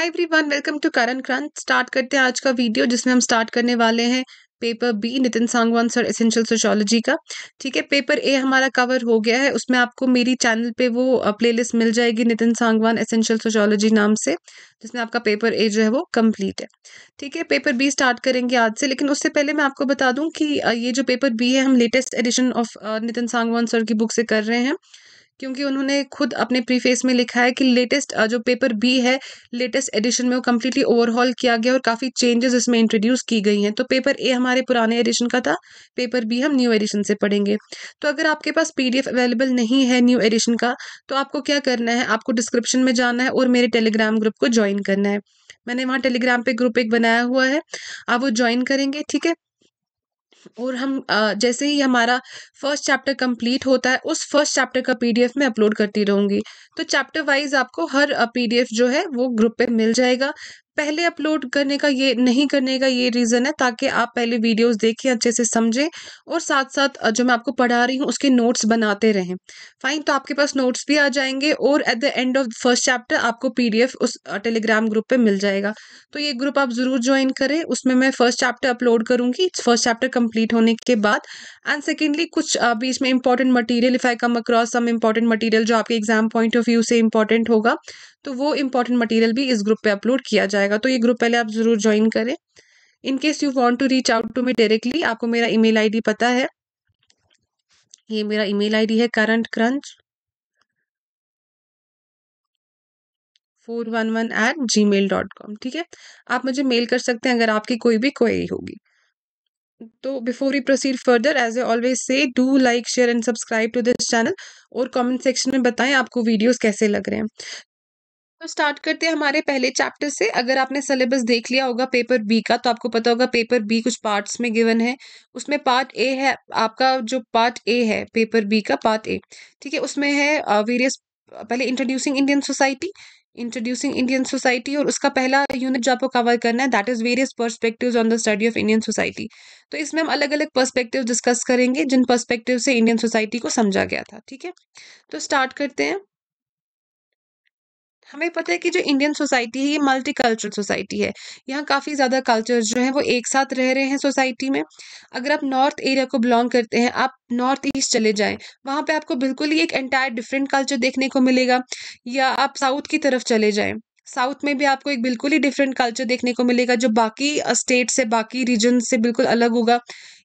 Every everyone welcome to Karan Krant start करते हैं आज का वीडियो जिसमें हम स्टार्ट करने वाले हैं paper B Nitin Sangwan sir essential sociology का ठीक है पेपर ए हमारा कवर हो गया है उसमें आपको मेरी चैनल पे वो प्लेलिस्ट मिल जाएगी नितिन सांगवान एसेंशियल सोशोलॉजी नाम से जिसमें आपका पेपर ए जो है वो कंप्लीट है ठीक है पेपर बी स्टार्ट करेंगे आज से लेकिन उससे पहले मैं आपको बता दूं कि ये जो पेपर बी है हम latest edition of Nitin Sangwan sir की बुक से कर रहे हैं क्योंकि उन्होंने खुद अपने प्रीफेस में लिखा है कि लेटेस्ट जो पेपर बी है लेटेस्ट एडिशन में वो कम्प्लीटली ओवरहॉल किया गया और काफ़ी चेंजेस इसमें इंट्रोड्यूस की गई हैं तो पेपर ए हमारे पुराने एडिशन का था पेपर बी हम न्यू एडिशन से पढ़ेंगे तो अगर आपके पास पी अवेलेबल नहीं है न्यू एडिशन का तो आपको क्या करना है आपको डिस्क्रिप्शन में जाना है और मेरे टेलीग्राम ग्रुप को ज्वाइन करना है मैंने वहाँ टेलीग्राम पे ग्रुप एक बनाया हुआ है आप वो ज्वाइन करेंगे ठीक है और हम जैसे ही हमारा फर्स्ट चैप्टर कंप्लीट होता है उस फर्स्ट चैप्टर का पीडीएफ मैं अपलोड करती रहूँगी तो चैप्टर वाइज आपको हर पीडीएफ जो है वो ग्रुप पे मिल जाएगा पहले अपलोड करने का ये नहीं करने का ये रीज़न है ताकि आप पहले वीडियोस देखें अच्छे से समझें और साथ साथ जो मैं आपको पढ़ा रही हूँ उसके नोट्स बनाते रहें फाइन तो आपके पास नोट्स भी आ जाएंगे और at the end of first chapter आपको पी उस टेलीग्राम ग्रुप पर मिल जाएगा तो ये ग्रुप आप ज़रूर ज्वाइन करें उसमें मैं फ़र्स्ट चैप्टर अपलोड करूँगी फर्स्ट चैप्टर कम्प्लीट होने के बाद एंड सेकेंडली कुछ बीच में important material if I come across some important material जो आपके एग्जाम पॉइंट ऑफ व्यू से इंपॉर्टेंट होगा तो वो इंपॉर्टेंट मटेरियल भी इस ग्रुप पे अपलोड किया जाएगा तो ये ग्रुप पहले आप ज़रूर ज्वाइन करें in case you want to reach out to me directly आपको मेरा ईमेल आईडी पता है ये मेरा ईमेल आईडी है current crunch four one one at Gmail dot com ठीक है आप मुझे मेल कर सकते हैं अगर आपकी कोई भी क्वेरी होगी तो before you proceed further as a always से do like share and subscribe to this channel और कमेंट सेक्शन में बताएं आपको वीडियोस कैसे लग रहे हैं तो स्टार्ट करते हैं हमारे पहले चैप्टर से अगर आपने सिलेबस देख लिया होगा पेपर बी का तो आपको पता होगा पेपर बी कुछ पार्ट्स में गिवन है उसमें पार्ट ए है आपका जो पार्ट ए है पेपर बी का पार्ट ए ठीक है उसमें है वेरियस पहले introducing Indian society introducing Indian society और उसका पहला यूनिट जो आपको कवर करना है that is various perspective on the study of Indian society तो इसमें हम अलग अलग पर्सपेक्टिव डिस्कस करेंगे जिन पर्सपेक्टिव से इंडियन सोसाइटी को समझा गया था ठीक है तो स्टार्ट करते हैं हमें पता है कि जो इंडियन सोसाइटी है ये मल्टी कल्चरल सोसाइटी है यहाँ काफ़ी ज़्यादा कल्चर जो हैं वो एक साथ रह रहे हैं सोसाइटी में अगर आप नॉर्थ एरिया को बिलोंग करते हैं आप नॉर्थ ईस्ट चले जाएं वहाँ पे आपको बिल्कुल ही एक एंटायर डिफरेंट कल्चर देखने को मिलेगा या आप साउथ की तरफ चले जाएँ साउथ में भी आपको एक बिल्कुल ही डिफरेंट कल्चर देखने को मिलेगा जो बाकी स्टेट से बाकी रीजन से बिल्कुल अलग होगा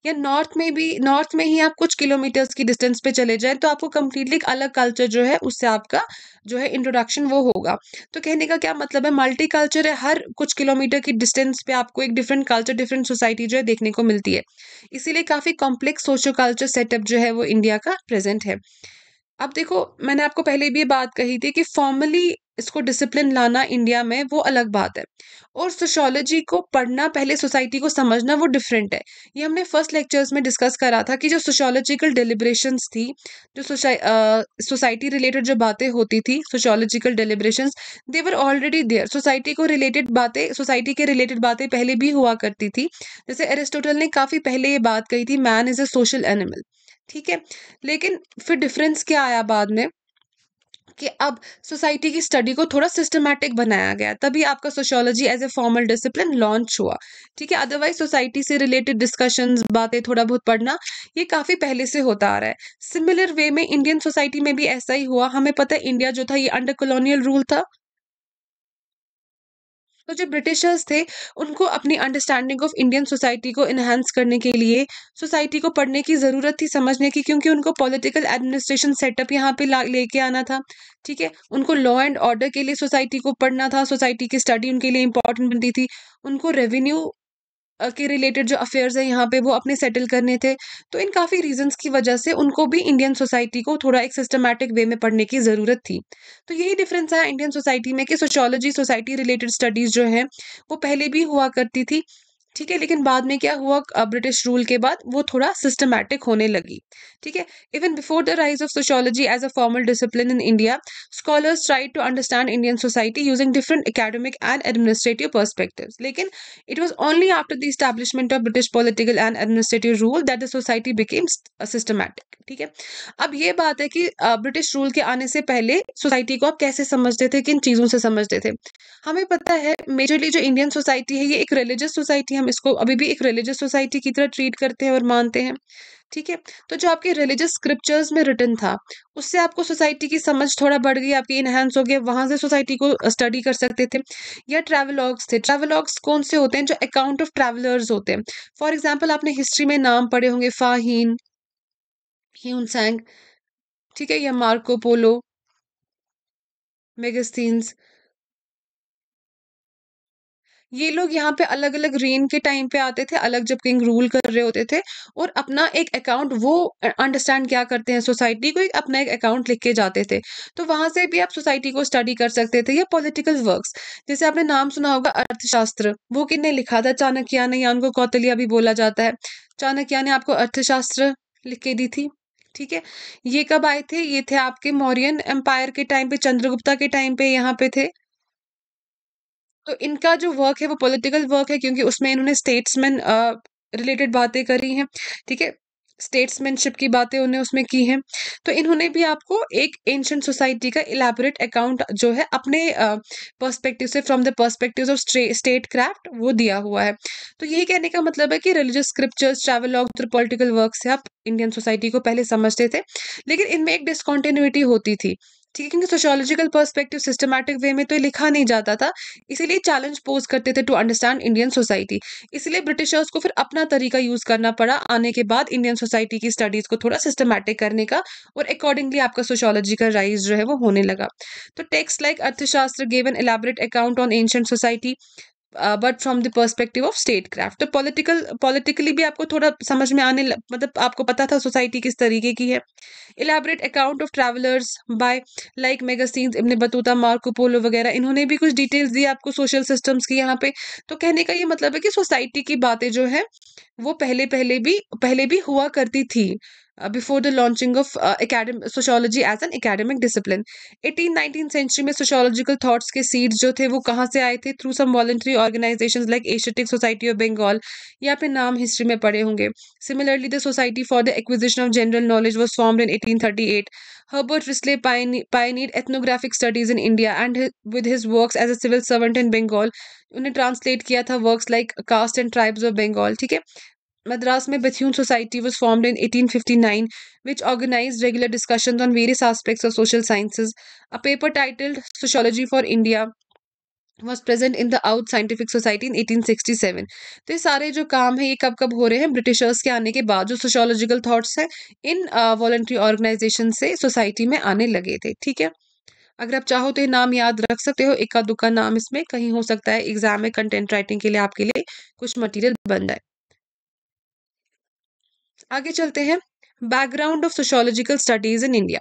या नॉर्थ में भी नॉर्थ में ही आप कुछ किलोमीटर्स की डिस्टेंस पे चले जाएं तो आपको कम्प्लीटली एक अलग कल्चर जो है उससे आपका जो है इंट्रोडक्शन वो होगा तो कहने का क्या मतलब है मल्टी कल्चर है हर कुछ किलोमीटर की डिस्टेंस पे आपको एक डिफरेंट कल्चर डिफरेंट सोसाइटी जो है देखने को मिलती है इसीलिए काफ़ी कॉम्प्लेक्स सोशो कल्चर सेटअप जो है वो इंडिया का प्रेजेंट है अब देखो मैंने आपको पहले भी ये बात कही थी कि फॉर्मली इसको डिसिप्लिन लाना इंडिया में वो अलग बात है और सोशोलॉजी को पढ़ना पहले सोसाइटी को समझना वो डिफरेंट है ये हमने फर्स्ट लेक्चर्स में डिस्कस करा था कि जो सोशोलॉजिकल डिलिब्रेशंस थी जो सोसाइटी रिलेटेड जो बातें होती थी sociological deliberations they were already there society को रिलेटेड बातें सोसाइटी के रिलेटेड बातें पहले भी हुआ करती थी जैसे एरिस्टोटल ने काफ़ी पहले ये बात कही थी man is a social animal ठीक है लेकिन फिर डिफरेंस क्या आया बाद में कि अब सोसाइटी की स्टडी को थोड़ा सिस्टमैटिक बनाया गया तभी आपका sociology as a formal discipline launch हुआ ठीक है अदरवाइज सोसाइटी से रिलेटेड डिस्कशंस बातें थोड़ा बहुत पढ़ना ये काफ़ी पहले से होता आ रहा है सिमिलर वे में इंडियन सोसाइटी में भी ऐसा ही हुआ हमें पता है इंडिया जो था ये अंडर कॉलोनियल रूल था तो जो ब्रिटिशर्स थे उनको अपनी अंडरस्टैंडिंग ऑफ इंडियन सोसाइटी को इन्हांस करने के लिए सोसाइटी को पढ़ने की ज़रूरत थी समझने की क्योंकि उनको पॉलिटिकल एडमिनिस्ट्रेशन सेटअप यहाँ पे लेके आना था ठीक है उनको लॉ एंड ऑर्डर के लिए सोसाइटी को पढ़ना था सोसाइटी की स्टडी उनके लिए इंपॉर्टेंट बनती थी उनको रेवेन्यू के रिलेटेड जो अफेयर्स हैं यहाँ पे वो अपने सेटल करने थे तो इन काफ़ी रीजंस की वजह से उनको भी इंडियन सोसाइटी को थोड़ा एक सिस्टमैटिक वे में पढ़ने की ज़रूरत थी तो यही डिफरेंस है इंडियन सोसाइटी में कि सोशोलॉजी सोसाइटी रिलेटेड स्टडीज़ जो हैं वो पहले भी हुआ करती थी ठीक है लेकिन बाद में क्या हुआ ब्रिटिश रूल के बाद वो थोड़ा सिस्टमैटिक होने लगी ठीक है even before the rise of sociology as a formal discipline in India scholars tried to understand Indian society using different academic and administrative perspective लेकिन it was only after the establishment of British political and administrative rule that the society became systematic ठीक है अब ये बात है कि British rule के आने से पहले सोसाइटी को आप कैसे समझते थे किन चीज़ों से समझते थे हमें पता है मेजरली जो इंडियन सोसाइटी है ये एक रिलीजियस सोसाइटी है हम इसको अभी भी एक रिलीजियस सोसाइटी की तरह ट्रीट करते हैं और मानते हैं ठीक है तो जो आपके रिलीजियस स्क्रिप्चर्स में रिटर्न था उससे आपको सोसाइटी की समझ थोड़ा बढ़ गई आपकी इनहेंस हो गया वहाँ से सोसाइटी को स्टडी कर सकते थे या ट्रैवलॉग्स थे ट्रैवलॉग्स कौन से होते हैं जो अकाउंट ऑफ ट्रैवलर्स होते हैं फॉर एग्जाम्पल आपने हिस्ट्री में नाम पढ़े होंगे फाहीन ह्यून सैंग ठीक है या मार्को पोलो मेगस्तीन्स ये लोग यहाँ पे अलग अलग रेन के टाइम पे आते थे अलग जब किंग रूल कर रहे होते थे और अपना एक अकाउंट वो अंडरस्टैंड क्या करते हैं सोसाइटी को एक अपना एक अकाउंट लिख के जाते थे तो वहां से भी आप सोसाइटी को स्टडी कर सकते थे या पॉलिटिकल वर्क्स जैसे आपने नाम सुना होगा अर्थशास्त्र वो किन्ने लिखा था चाणक्य ने या उनको कौतलिया भी बोला जाता है चाणक्य ने आपको अर्थशास्त्र लिख के दी थी ठीक है ये कब आए थे ये थे आपके मौर्यन एम्पायर के टाइम पे चंद्रगुप्ता के टाइम पे यहाँ पे थे तो इनका जो वर्क है वो पॉलिटिकल वर्क है क्योंकि उसमें इन्होंने स्टेट्समैन रिलेटेड बातें करी हैं ठीक है स्टेट्समैनशिप की बातें उन्होंने उसमें की हैं तो इन्होंने भी आपको एक एंशंट सोसाइटी का इलेबोरेट अकाउंट जो है अपने पर्सपेक्टिव से from the perspective of statecraft वो दिया हुआ है तो यही कहने का मतलब है कि religious scriptures travelogue through political work से आप इंडियन सोसाइटी को पहले समझते थे लेकिन इनमें एक डिसकॉन्टिन्यूटी होती थी ठीक है क्योंकि सोशोलॉजिकल पर्सपेक्टिव सिस्टमैटिक वे में तो लिखा नहीं जाता था इसीलिए चैलेंज पोज करते थे टू अंडरस्टैंड इंडियन सोसाइटी इसलिए ब्रिटिशर्स को फिर अपना तरीका यूज करना पड़ा आने के बाद इंडियन सोसाइटी की स्टडीज को थोड़ा सिस्टमैटिक करने का और अकॉर्डिंगली आपका सोशोलॉजी का राइज जो है वो होने लगा तो text like Arthashastra gave an elaborate account on ancient society but from the perspective of statecraft तो पॉलिटिकल पॉलिटिकली भी आपको थोड़ा समझ में आने मतलब आपको पता था सोसाइटी किस तरीके की है elaborate account of travellers by like Megasthenes Ibn Battuta Marco Polo वगैरह इन्होंने भी कुछ डिटेल्स दी आपको सोशल सिस्टम्स की यहाँ पे तो कहने का ये मतलब है कि सोसाइटी की बातें जो है वो पहले पहले भी पहले भी हुआ करती थी before the launching of academic sociology as an academic discipline eighteen nineteen century में सोशोलॉजिकल थाट्स के सीड्स जो थे वो कहाँ से आए थे through some voluntary organisation like Asiatic society of Bengal या फिर नाम हिस्ट्री में पढ़े होंगे similarly the society for the acquisition of general knowledge was form in eighteen thirty eight Herbert Risley pioneered ethnographic studies in India and with his work as a civil servant in Bengal उन्हें translate किया था work like caste and tribes of Bengal ठीक है मद्रास में Bethune society was formed in eighteen fifty nine which organise regular discussion on various aspects of social sciences a paper titled sociology for India was present in the Oudh scientific society in eighteen sixty seven तो ये सारे जो काम है ये कब कब हो रहे हैं ब्रिटिशर्स के आने के बाद जो सोशोलॉजिकल थाट्स हैं इन वॉल्ट्री uh, ऑर्गेनाइजेशन से सोसाइटी में आने लगे थे ठीक है अगर आप चाहो तो ये नाम याद रख सकते हो इक्का दुका नाम इसमें कहीं हो सकता है एग्जाम में कंटेंट राइटिंग के लिए आपके लिए कुछ मटीरियल बन जाए आगे चलते हैं background of sociological studies in India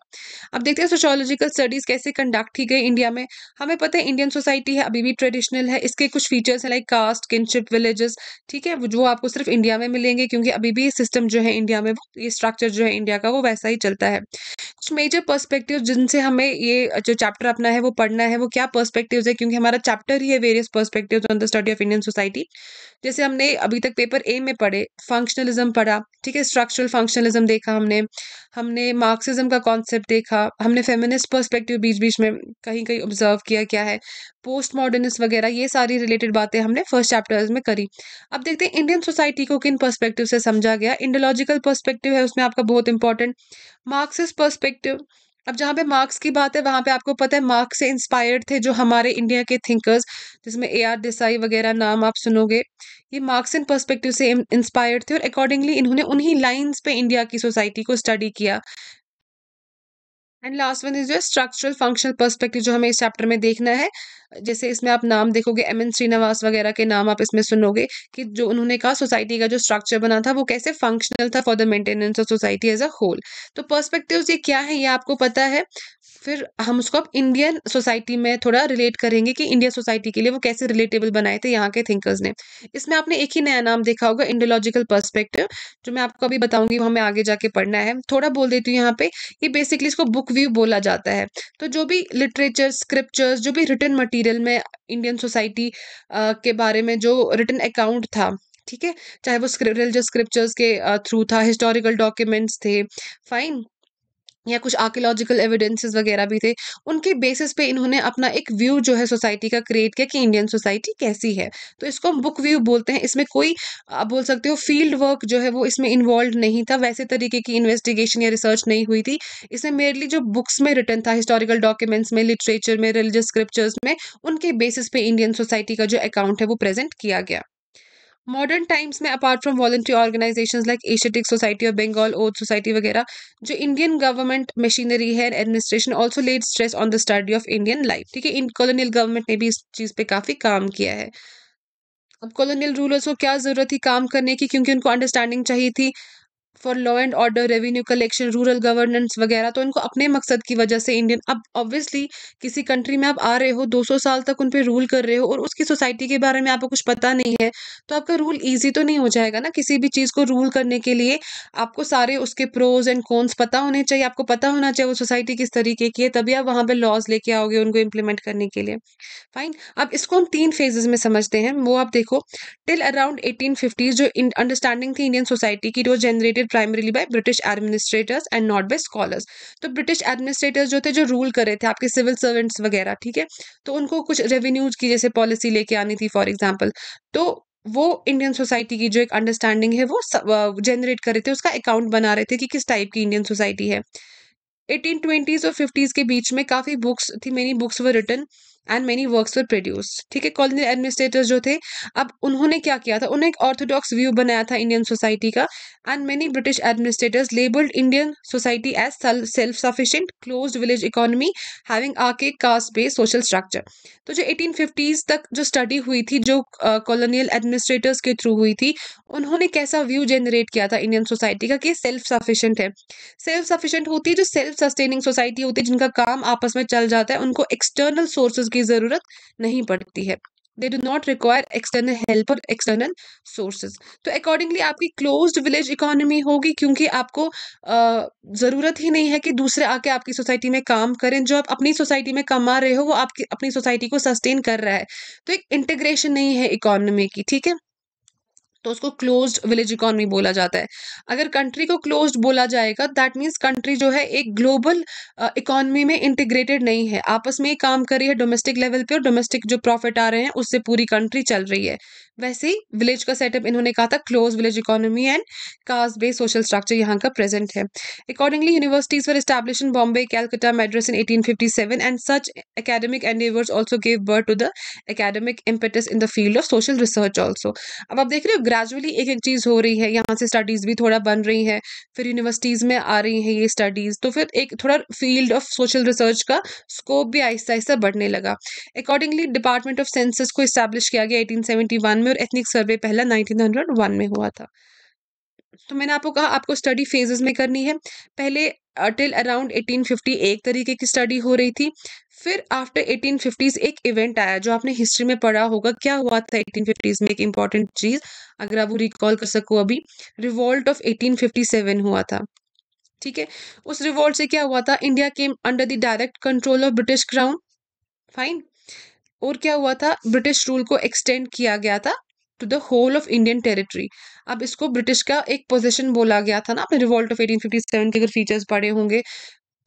अब देखते हैं सोशोलॉजिकल स्टडीज़ कैसे कंडक्ट की गई इंडिया में हमें पता है इंडियन सोसाइटी है अभी भी ट्रेडिशनल है इसके कुछ फीचर्स हैं लाइक कास्ट किनशिप विलेजेस ठीक है जो आपको सिर्फ इंडिया में मिलेंगे क्योंकि अभी भी सिस्टम जो है इंडिया में ये स्ट्रक्चर जो है इंडिया का वो वैसा ही चलता है कुछ मेजर पर्सपेक्टिव जिनसे हमें ये जो चैप्टर अपना है वो पढ़ना है वो क्या पर्सपेक्टिव है क्योंकि हमारा चैप्टर ही है various perspective on the study of Indian society जैसे हमने अभी तक पेपर ए में पढ़े फंक्शनलिज्म पढ़ा ठीक है स्ट्रक्चरल फंक्शनलिज्म देखा हमने हमने मार्क्सिज्म का कॉन्सेप्ट देखा हमने फेमिनिस्ट पर्सपेक्टिव बीच बीच में कहीं कहीं ऑब्जर्व किया क्या है पोस्ट मॉडर्निस्ट वगैरह ये सारी रिलेटेड बातें हमने फर्स्ट चैप्टर्स में करी अब देखते हैं इंडियन सोसाइटी को किन पर्सपेक्टिव से समझा गया इंडोलॉजिकल पर्सपेक्टिव है उसमें आपका बहुत इंपॉर्टेंट मार्क्सिस्ट पर्सपेक्टिव अब जहाँ पे मार्क्स की बात है वहाँ पे आपको पता है मार्क्स से इंस्पायर्ड थे जो हमारे इंडिया के थिंकर्स जिसमें ए आर देसाई वगैरह नाम आप सुनोगे ये मार्क्स इन पर्सपेक्टिव से इंस्पायर्ड थे और अकॉर्डिंगली इन्होंने उन्हीं लाइंस पे इंडिया की सोसाइटी को स्टडी किया एंड लास्ट वन इज जो स्ट्रक्चरल फंक्शनल पर्सपेक्टिव जो हमें इस चैप्टर में देखना है जैसे इसमें आप नाम देखोगे एम एन श्रीनिवास वगैरह के नाम आप इसमें सुनोगे कि जो उन्होंने कहा सोसाइटी का जो स्ट्रक्चर बना था वो कैसे फंक्शनल था for the maintenance of society as a whole तो पर्सपेक्टिव्स ये क्या है ये आपको पता है फिर हम उसको अब इंडियन सोसाइटी में थोड़ा रिलेट करेंगे कि इंडियन सोसाइटी के लिए वो कैसे रिलेटेबल बनाए थे यहाँ के थिंकर्स ने इसमें आपने एक ही नया नाम देखा होगा इंडोलॉजिकल पर्सपेक्टिव जो मैं आपको अभी बताऊंगी वो हमें आगे जाके पढ़ना है थोड़ा बोल देती हूँ यहाँ पे ये बेसिकली इसको बुक व्यू बोला जाता है तो जो भी लिटरेचर स्क्रिप्चर्स जो भी रिटर्न मटेरियल में इंडियन सोसाइटी के बारे में जो रिटर्न अकाउंट था ठीक है चाहे वो रिलीजियस स्क्रिप्चर्स के थ्रू था हिस्टोरिकल डॉक्यूमेंट्स थे फाइन या कुछ आर्कियोलॉजिकल एविडेंसेस वगैरह भी थे उनके बेसिस पे इन्होंने अपना एक व्यू जो है सोसाइटी का क्रिएट किया कि इंडियन सोसाइटी कैसी है तो इसको हम बुक व्यू बोलते हैं इसमें कोई आप बोल सकते हो फील्ड वर्क जो है वो इसमें इन्वॉल्व नहीं था वैसे तरीके की इन्वेस्टिगेशन या रिसर्च नहीं हुई थी इसमें मेरली जो बुक्स में रिटर्न था हिस्टोरिकल डॉक्यूमेंट्स में लिटरेचर में रिलीजियस स्क्रिप्चर्स में उनके बेसिस पे इंडियन सोसाइटी का जो अकाउंट है वो प्रेजेंट किया गया मॉडर्न टाइम्स में apart from voluntary organisation like Asiatic society of Bengal Oudh society वगैरह जो इंडियन गवर्नमेंट मशीनरी है administration also laid stress on the study of Indian life ठीक है इन कॉलोनियल गवर्नमेंट ने भी इस चीज़ पे काफ़ी काम किया है अब कॉलोनियल रूलर्स को क्या ज़रूरत थी काम करने की क्योंकि उनको अंडरस्टैंडिंग चाहिए थी for law and order revenue collection rural governance वगैरह तो इनको अपने मकसद की वजह से इंडियन अब ऑब्वियसली किसी कंट्री में आप आ रहे हो 200 साल तक उन पर रूल कर रहे हो और उसकी सोसाइटी के बारे में आपको कुछ पता नहीं है तो आपका रूल ईजी तो नहीं हो जाएगा ना किसी भी चीज़ को रूल करने के लिए आपको सारे उसके प्रोज एंड कॉन्स पता होने चाहिए आपको पता होना चाहिए वो सोसाइटी किस तरीके की है तभी आप वहाँ पर लॉज लेके आओगे उनको इम्प्लीमेंट करने के लिए फाइन अब इसको हम तीन फेजेज में समझते हैं वो आप देखो टिल अराउंड एटीन जो अंडरस्टैंडिंग थी इंडियन सोसाइटी की जो generated primarily by British administrators and not by scholars तो ब्रिटिश एडमिनिस्ट्रेटर्स जो थे जो रूल कर रहे थे आपके सिविल सर्वेंट्स वगैरह ठीक है तो उनको कुछ रेवेन्यूज की जैसे पॉलिसी लेके आनी थी फॉर एग्जाम्पल तो वो इंडियन सोसाइटी की जो एक अंडरस्टैंडिंग है वो जनरेट कर रहे थे उसका अकाउंट बना रहे थे कि किस टाइप की इंडियन सोसाइटी है एटीन ट्वेंटीज़ और फिफ्टीज़ के बीच में काफ़ी बुक्स थी many books were written and many work for produce ठीक है कॉलोनियल एडमिनिस्ट्रेटर जो थे अब उन्होंने क्या किया था उन्हें एक ऑर्थोडॉक्स व्यू बनाया था इंडियन सोसाइटी का and many British administrators labelled Indian society as self sufficient close village economy having आके कास्ट बेस्ड सोशल स्ट्रक्चर तो जो फिफ्टीज तक जो स्टडी हुई थी जो कॉलोनियल uh, एडमिनिस्ट्रेटर्स के थ्रू हुई थी उन्होंने कैसा व्यू जनरेट किया था इंडियन सोसाइटी का कि सेल्फ सफिशियंट है सेल्फ सफिशियंट होती है जो सेल्फ सस्टेनिंग सोसाइटी होती है जिनका काम आपस में चल जाता है उनको एक्सटर्नल सोर्सेज की ज़रूरत नहीं पड़ती है they do not require external help और एक्सटर्नल सोर्सेज तो अकॉर्डिंगली आपकी क्लोज विलेज इकोनॉमी होगी क्योंकि आपको ज़रूरत ही नहीं है कि दूसरे आके आपकी सोसाइटी में काम करें जो आप अपनी सोसाइटी में कमा रहे हो वो आपकी अपनी सोसाइटी को सस्टेन कर रहा है तो एक इंटीग्रेशन नहीं है इकोनॉमी की ठीक है तो उसको क्लोज्ड विलेज इकोनॉमी बोला जाता है अगर कंट्री को क्लोज्ड बोला जाएगा दैट मीन्स कंट्री जो है एक ग्लोबल इकोनॉमी uh, में इंटीग्रेटेड नहीं है आपस में ही काम कर रही है डोमेस्टिक लेवल पे और डोमेस्टिक जो प्रॉफिट आ रहे हैं उससे पूरी कंट्री चल रही है वैसे ही विलेज का सेटअप इन्होंने कहा था close village economy and caste based social structure यहाँ का प्रेजेंट है accordingly universities for establish in Bombay Calcutta Madras in seven and such academic endeavours also give birth to the academic impetus in the field of social research also अब आप देख रहे हो gradually एक एक चीज़ हो रही है यहाँ से स्टडीज़ भी थोड़ा बन रही है फिर यूनिवर्सिटीज़ में आ रही है ये स्टडीज़ तो फिर एक थोड़ा फील्ड ऑफ सोशल रिसर्च का स्कोप भी आहिस्ता आहिस्ता बढ़ने लगा अकॉर्डिंगली डिपार्टमेंट ऑफ सेंसिस को इस्टेब्लिश किया गया एटीन सेवेंटी में और एथनिक सर्वे पहला 1901 में हुआ था तो मैंने आपको कहा आपको स्टडी फेजेस में करनी है पहले टिल अराउंड 1850 एक तरीके की स्टडी हो रही थी फिर आफ्टर 1850s एक इवेंट आया जो आपने हिस्ट्री में पढ़ा होगा क्या हुआ था 1850s में एक इम्पॉर्टेंट चीज़ अगर आप वो रिकॉल कर सको अभी रिवॉल्ट ऑफ 1857 हुआ था ठीक है उस रिवॉल्ट से क्या हुआ था India came under the direct control of British crown fine और क्या हुआ था ब्रिटिश रूल को एक्सटेंड किया गया था to the whole of Indian territory अब इसको ब्रिटिश का एक पोजिशन बोला गया था ना अपने revolt of eighteen fifty seven के अगर फीचर्स पड़े होंगे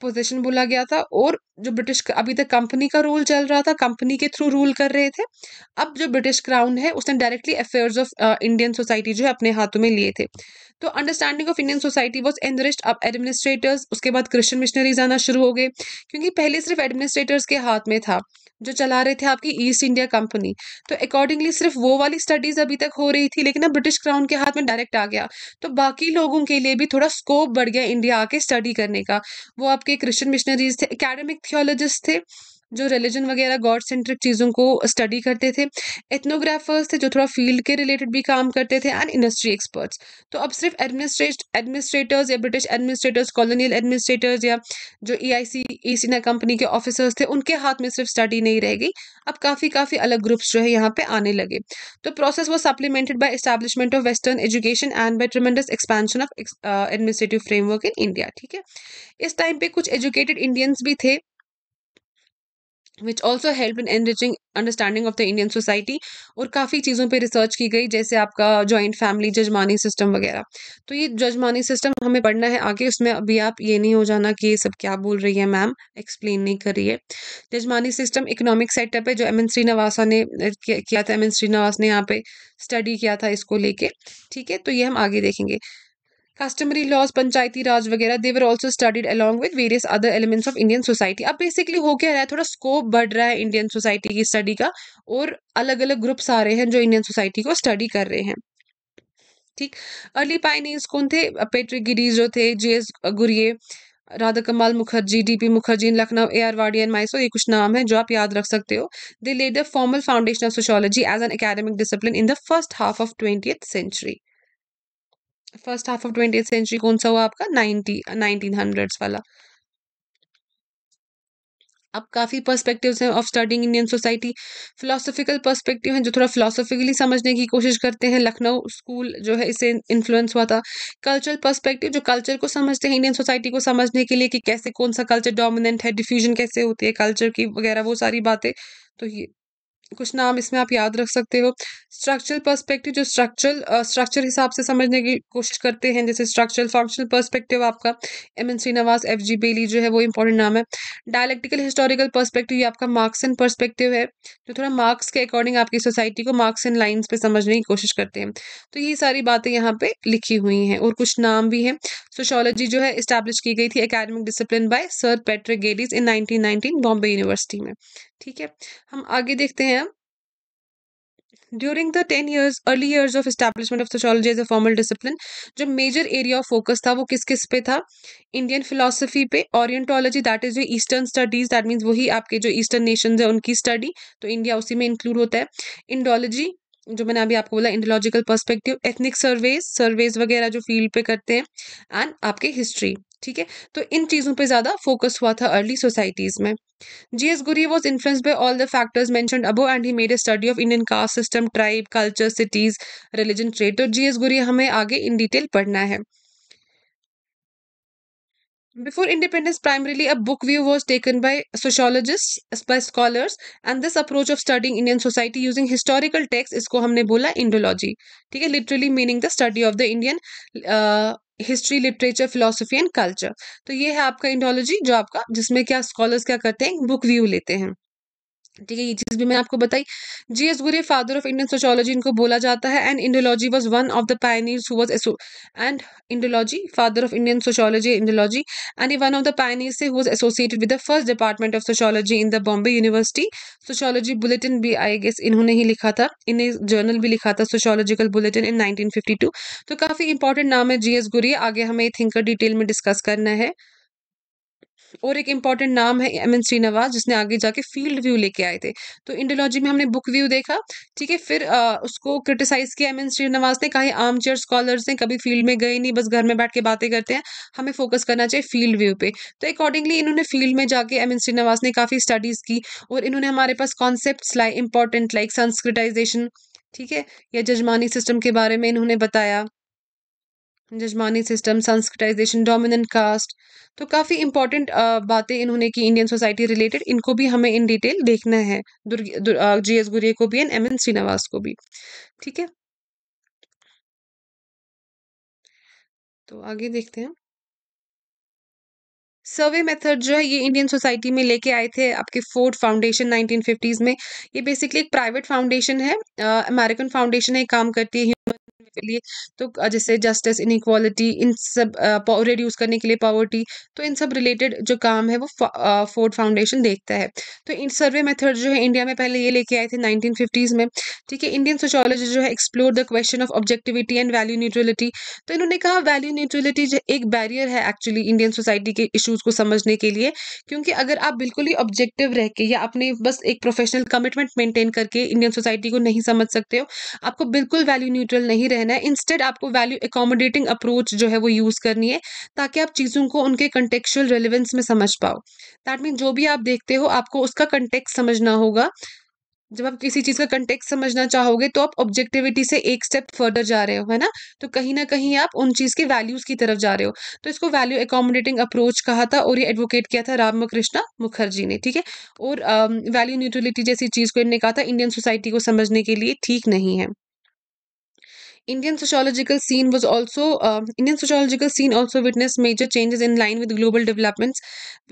पोजिशन बोला गया था और जो ब्रिटिश अभी तक कंपनी का रूल चल रहा था कंपनी के थ्रू रूल कर रहे थे अब जो ब्रिटिश क्राउन है उसने directly affairs of Indian society जो है अपने हाथों में लिए थे तो understanding of Indian society was enriched अब एडमिनिस्ट्रेटर्स उसके बाद क्रिश्चियन मिशनरीज आना शुरू हो गए क्योंकि पहले सिर्फ एडमिनिस्ट्रेटर्स के हाथ में था जो चला रहे थे आपकी ईस्ट इंडिया कंपनी तो अकॉर्डिंगली सिर्फ वो वाली स्टडीज अभी तक हो रही थी लेकिन अब ब्रिटिश क्राउन के हाथ में डायरेक्ट आ गया तो बाकी लोगों के लिए भी थोड़ा स्कोप बढ़ गया इंडिया आके स्टडी करने का वो आपके क्रिश्चियन मिशनरीज थे अकेडमिक थियोलॉजिस्ट थे जो रिलीजन वगैरह गॉड सेंट्रिक चीज़ों को स्टडी करते थे एथनोग्राफर्स थे जो थोड़ा फील्ड के रिलेटेड भी काम करते थे एंड इंडस्ट्री एक्सपर्ट्स तो अब सिर्फ एडमिनिस्ट्रेट एडमिनिस्ट्रेटर्स या ब्रिटिश एडमिनिस्ट्रेटर्स कॉलोनियल एडमिनिस्ट्रेटर्स या जो ई आई सी ई सीना कंपनी के ऑफिसर्स थे उनके हाथ में सिर्फ स्टडी नहीं रह गई अब काफ़ी काफ़ी अलग ग्रुप्स जो है यहाँ पे आने लगे तो process was supplemented by establishment of western education and by tremendous expansion of administrative framework in India ठीक है इस टाइम पे कुछ एजुकेटेड इंडियंस भी थे which also help in enriching understanding of the Indian society और काफ़ी चीज़ों पर रिसर्च की गई जैसे आपका जॉइंट फैमिली जजमानी सिस्टम वगैरह तो ये जजमानी सिस्टम हमें पढ़ना है आगे उसमें अभी आप ये नहीं हो जाना कि ये सब क्या बोल रही है मैम एक्सप्लेन नहीं कर रही है जजमानी सिस्टम इकोनॉमिक सेटअप है जो एम एन श्रीनिवासा ने किया था एम एन श्रीनिवास ने यहाँ पे स्टडी किया था इसको लेके ठीक है तो ये हम आगे देखेंगे customary laws panchayati raj वगैरह they were also studied along with various other elements of indian society अब basically हो क्या रहा है थोड़ा scope बढ़ रहा है indian society की study का और अलग अलग ग्रुप्स आ रहे हैं जो indian society को study कर रहे हैं ठीक अर्ली पाइनियर्स कौन थे पेट्रिक गिरीज जो थे जे S Ghurye Radhakamal Mukherjee D P Mukherjee Lucknow A R Wadia and Mysore ये कुछ नाम है जो आप याद रख सकते हो they laid the formal foundation of sociology as an academic discipline in the first half of twenty century first half of twenty century कौन सा हुआ आपका नाइनटी नाइनटीन हंड्रेड्स वाला अब काफ़ी पर्सपेक्टिव्स हैं of studying Indian society philosophical perspective हैं जो थोड़ा फिलोसफिकली समझने की कोशिश करते हैं लखनऊ स्कूल जो है इससे इन्फ्लुएंस हुआ था कल्चरल पर्सपेक्टिव जो कल्चर को समझते हैं इंडियन सोसाइटी को समझने के लिए कि कैसे कौन सा कल्चर डोमिनेंट है डिफ्यूजन कैसे होती है कल्चर की वगैरह वो सारी बातें तो ये कुछ नाम इसमें आप याद रख सकते हो स्ट्रक्चरल पर्सपेक्टिव जो स्ट्रक्चरल स्ट्रक्चर हिसाब से समझने की कोशिश करते हैं जैसे स्ट्रक्चरल फंक्शनल पर्सपेक्टिव आपका M N Srinivas F G Bailey जो है वो इंपॉर्टेंट नाम है डायलेक्टिकल हिस्टोरिकल पर्सपेक्टिव ये आपका मार्क्स एंड पर्सपेक्टिव है जो थोड़ा मार्क्स के अकॉर्डिंग आपकी सोसाइटी को मार्क्स एंड लाइन्स पे समझने की कोशिश करते हैं तो ये सारी बातें यहाँ पे लिखी हुई हैं और कुछ नाम भी हैं सोशोलॉजी जो है इस्टेब्लिश की गई थी academic discipline by Sir Patrick Geddes in nineteen Bombay university में ठीक है हम आगे देखते हैं during the ten years early years of establishment of sociology as a formal discipline जो मेजर एरिया ऑफ फोकस था वो किस किस पे था इंडियन फिलोसफी पे orientology that is eastern studies that means वही आपके जो ईस्टर्न नेशन है उनकी स्टडी तो इंडिया उसी में इंक्लूड होता है इंडोलॉजी जो मैंने अभी आपको बोला Indological perspective ethnic surveys surveys वगैरह जो फील्ड पे करते हैं एंड आपके हिस्ट्री ठीक है तो इन चीज़ों पे ज़्यादा फोकस हुआ था अर्ली सोसाइटीज़ में G S Ghurye was influence by all the factors mention above and he made a study of Indian caste system tribe culture cities religion trade तो जी एस गुरी हमें आगे इन डिटेल पढ़ना है before independence primarily a book view was taken by sociologist by scholars and this approach of studying Indian society using historical texts इसको हमने बोला Indology ठीक है literally meaning the study of the Indian history literature philosophy and culture तो ये है आपका Indology जो आपका जिसमें क्या स्कॉलर्स क्या करते हैं बुक व्यू लेते हैं ठीक है ये चीज़ भी मैं आपको बताई G S Ghurye father of Indian sociology इनको बोला जाता है and Indology was one of the pioneers who was and Indology father of Indian sociology Indology and one of the pioneers से was associated with the first department of sociology in the Bombay university sociology bulletin भी I guess इन्होंने ही लिखा था इन्हें journal भी लिखा था sociological bulletin in nineteen तो काफ़ी इंपॉर्टेंट नाम है जी एस गुरे आगे हमें थिंकर डिटेल में डिस्कस करना है और एक इम्पॉर्टेंट नाम है एम एन श्रीनिवास जिसने आगे जाके फील्ड व्यू लेके आए थे तो इंडोलॉजी में हमने बुक व्यू देखा ठीक है फिर आ, उसको क्रिटिसाइज किया एम एन श्रीनिवास ने कहा आम चेयर स्कॉलर्स ने कभी फील्ड में गए नहीं बस घर में बैठ के बातें करते हैं हमें फोकस करना चाहिए फील्ड व्यू पे तो अकॉर्डिंगली इन्होंने फील्ड में जाके एम एन श्रीनिवास ने काफ़ी स्टडीज़ की और इन्होंने हमारे पास कॉन्सेप्ट लाए इंपॉर्टेंट लाइक संस्कृटाइजेशन ठीक है या जजमानी सिस्टम के बारे में इन्होंने बताया jajmani system Sanskritisation dominant caste तो काफ़ी इंपॉर्टेंट बातें इन्होंने की इंडियन सोसाइटी रिलेटेड इनको भी हमें इन डिटेल देखना है जी एस गुरिया को भी एंड एम एन श्रीनिवास को भी ठीक है तो आगे देखते हैं सर्वे मेथड जो है ये इंडियन सोसाइटी में लेके आए थे आपके फोर्ड फाउंडेशन फिफ्टीज में ये बेसिकली एक प्राइवेट फाउंडेशन है अमेरिकन फाउंडेशन है काम करती है के लिए तो जैसे जस्टिस इनक्वालिटी इन सब रिड्यूस करने के लिए पॉवर्टी तो इन सब रिलेटेड जो काम है वो फोर्ड फाउंडेशन देखता है तो इन सर्वे मेथड जो है इंडिया में पहले ये लेके आए थे नाइनटीन में ठीक है इंडियन सोशोलॉजी जो है explore the question of objectivity and value neutrality तो इन्होंने कहा वैल्यू न्यूट्रलिटी जो एक बैरियर है एक्चुअली इंडियन सोसाइटी के इशूज़ को समझने के लिए क्योंकि अगर आप बिल्कुल ही ऑब्जेक्टिव रह के या अपने बस एक प्रोफेशनल कमिटमेंट मेंटेन करके इंडियन सोसाइटी को नहीं समझ सकते हो आपको बिल्कुल वैल्यू न्यूट्रल नहीं रहना रहना है इंस्टेड आपको वैल्यू एकोमोडेटिंग अप्रोच जो है वो यूज़ करनी है ताकि आप चीज़ों को उनके कंटेक्चुअल रेलिवेंस में समझ पाओ दैट मीन जो भी आप देखते हो आपको उसका कंटेक्स समझना होगा जब आप किसी चीज़ का कंटेक्स समझना चाहोगे तो आप ऑब्जेक्टिविटी से एक स्टेप फर्दर जा रहे हो है ना तो कहीं ना कहीं आप उन चीज़ के वैल्यूज़ की तरफ जा रहे हो तो इसको वैल्यू एकोमोडेटिंग अप्रोच कहा था और ये एडवोकेट किया था रामकृष्णा मुखर्जी ने ठीक है और वैल्यू न्यूट्रलिटी जैसी चीज़ को इनने कहा था इंडियन सोसाइटी को समझने के लिए ठीक नहीं है Indian sociological scene was also uh, Indian sociological scene also witnessed major changes in line with global developments.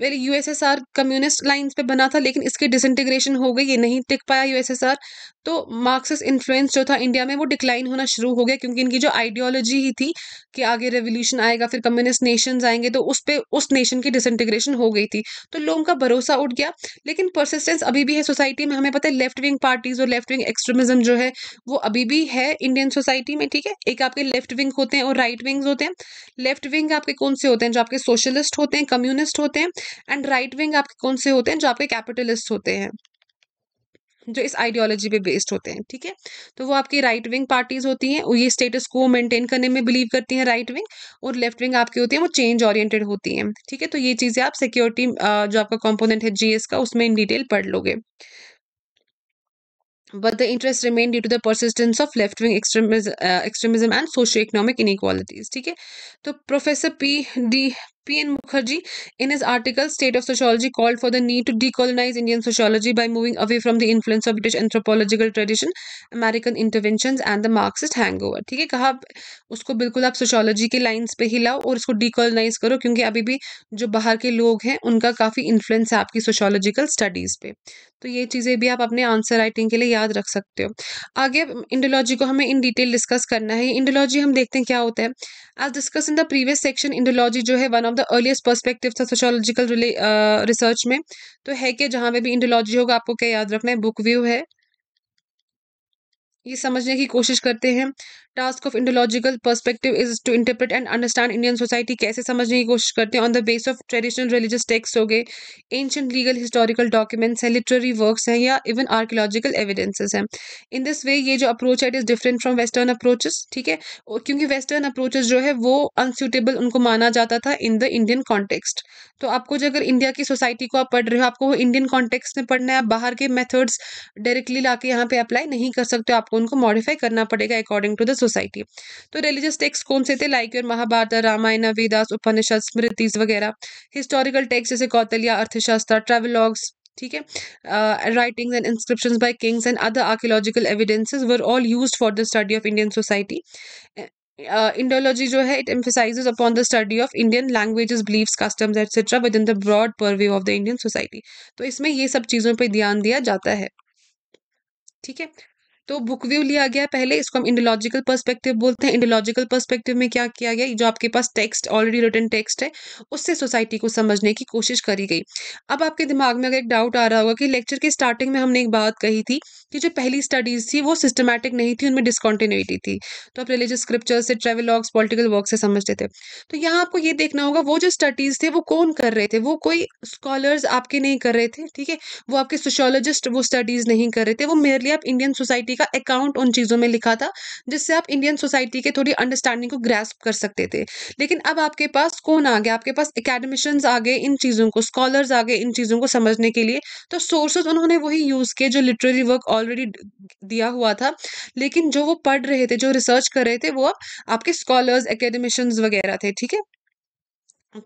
Well USSR communist lines पे बना था लेकिन इसकी डिसइंटीग्रेशन हो गई ये नहीं टिक पाया यूएसएसआर तो मार्क्सिस्ट इन्फ्लुएंस जो था इंडिया में वो डिक्लाइन होना शुरू हो गया क्योंकि इनकी जो आइडियोलॉजी ही थी कि आगे रेवोल्यूशन आएगा फिर कम्युनिस्ट नेशन आएंगे तो उस पर उस नेशन की डिसइंटीग्रेशन हो गई थी तो लोगों का भरोसा उठ गया लेकिन परसिस्टेंस अभी भी है सोसाइटी में हमें पता है लेफ्ट विंग पार्टीज और लेफ्ट विंग एक्सट्रीमिज्म जो है वो अभी भी है इंडियन सोसाइटी में ठीक है एक आपके लेफ्ट विंग होते हैं और राइट विंग्स होते हैं लेफ्ट विंग आपके कौन से होते हैं जो आपके सोशलिस्ट होते हैं कम्युनिस्ट होते हैं एंड राइट विंग आपके कौन से होते हैं जो आपके कैपिटलिस्ट होते हैं जो इस आइडियोलॉजी पे बेस्ड होते हैं ठीक है तो वो आपकी राइट विंग पार्टीज होती हैं ये स्टेटस को मेंटेन करने में बिलीव करती हैं राइट विंग और लेफ्ट विंग आपकी होती है वो चेंज ओरिएंटेड होती हैं ठीक है तो ये चीज़ें आप सिक्योरिटी जो आपका कॉम्पोनेंट है जीएस का उसमें इन डिटेल पढ़ लोगे but the interest remain due to the persistence of left wing extremis extremism and and economic economic ठीक है तो professor P D P. N. Mukherjee in his article State of Sociology called for the need to decolonize Indian sociology by moving away from the influence of British anthropological tradition, American interventions and the Marxist hangover. ठीक है कहा उसको बिल्कुल आप sociology के lines पे ही लाओ और उसको डिकोलनाइज करो क्योंकि अभी भी जो बाहर के लोग हैं उनका काफ़ी इन्फ्लुएंस है आपकी सोशोलॉजिकल स्टडीज़ पे तो ये चीज़ें भी आप अपने आंसर राइटिंग के लिए याद रख सकते हो आगे इंडोलॉजी को हमें इन डिटेल डिस्कस करना है इंडोलॉजी हम देखते हैं क्या होता है as discuss in the previous section Indology जो है one of of the earliest perspective था सोशोलॉजिकल रिसर्च uh, में तो है कि जहाँ पे भी इंडोलॉजी होगा आपको क्या याद रखना है बुक व्यू है ये समझने की कोशिश करते हैं task of Indological perspective is to interpret and understand Indian society कैसे समझने की कोशिश करते हैं on the base of traditional religious text हो गए एंशंट लीगल हिस्टोरिकल डॉक्यूमेंट्स हैं लिटरेरी वर्क्स हैं या इवन आर्कियोलॉजिकल एविडेंसेस हैं इन दिस वे ये जो अप्रोच है it is different from western approaches ठीक है क्योंकि वेस्टर्न अप्रोचेस जो है वो अनसूटेबल उनको माना जाता था इन द इंडियन कॉन्टेक्स्ट तो आपको जो अगर इंडिया की सोसाइटी को आप पढ़ रहे हो आपको वो इंडियन कॉन्टेक्स्ट में पढ़ना है आप बाहर के मेथड्स डायरेक्टली ला के यहाँ पे अप्लाई नहीं कर सकते आपको उनको मॉडिफाई करना पड़ेगा अकॉर्डिंग टू द सोसाइटी तो रिलीजियस टेक्स्ट कौन से थे लाइक योर महाभारत रामायण वेदास उपनिषद स्मृतिज वगैरह हिस्टोरिकल टेक्स्ट जैसे कौतल्या अर्थशास्त्र ट्रेवलॉग्स ठीक है writing and inscription by kings and other archaeological evidences were all use for the study of Indian society Indology जो है it emphasizes upon the study of Indian languages beliefs customs etcetera within the broad purview of the Indian society तो इसमें ये सब चीज़ों पर ध्यान दिया जाता है ठीक है तो बुक व्यू लिया गया पहले इसको हम इंडोलॉजिकल पर्सपेक्टिव बोलते हैं इंडोलॉजिकल पर्सपेक्टिव में क्या किया गया जो आपके पास टेक्स्ट ऑलरेडी रिटर्न टेक्स्ट है उससे सोसाइटी को समझने की कोशिश करी गई अब आपके दिमाग में अगर एक डाउट आ रहा होगा कि लेक्चर के स्टार्टिंग में हमने एक बात कही थी कि जो पहली स्टडीज थी वो सिस्टमैटिक नहीं थी उनमें डिस्कॉन्टिन्यूटी थी तो आप रिलीजियस स्क्रिप्चर से ट्रेवलॉग्स पॉलिटिकल वर्क से समझते थे तो यहाँ आपको ये देखना होगा वो जो स्टडीज थे वो कौन कर रहे थे वो कोई स्कॉलर्स आपके नहीं कर रहे थे ठीक है वो आपके सोशोलॉजिस्ट वो स्टडीज नहीं कर रहे थे वो मेयरली आप इंडियन सोसाइटी सोसाइटी का अकाउंट उन चीज़ों में लिखा था जिससे आप इंडियन सोसाइटी के थोड़ी अंडरस्टैंडिंग को ग्रेस्प कर सकते थे लेकिन अब आपके पास कौन आ गया आपके पास अकेडमिशंस आ गए इन चीज़ों को स्कॉलर्स आ गए इन चीज़ों को समझने के लिए तो सोर्सेज उन्होंने वही यूज़ किए जो लिटरेरी वर्क ऑलरेडी दिया हुआ था लेकिन जो वो पढ़ रहे थे जो रिसर्च कर रहे थे वो आपके स्कॉलर्स एकेडमिशंस वगैरह थे ठीक है